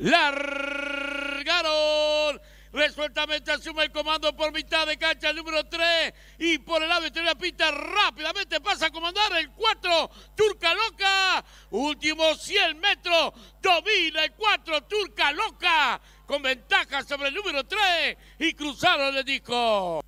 largaron. Resueltamente asume el comando por mitad de cancha el número 3 y por el lado de la pista rápidamente pasa a comandar el 4, Turca Loca. Último 100 metros, domina el 4, Turca Loca con ventaja sobre el número 3 y cruzaron el disco.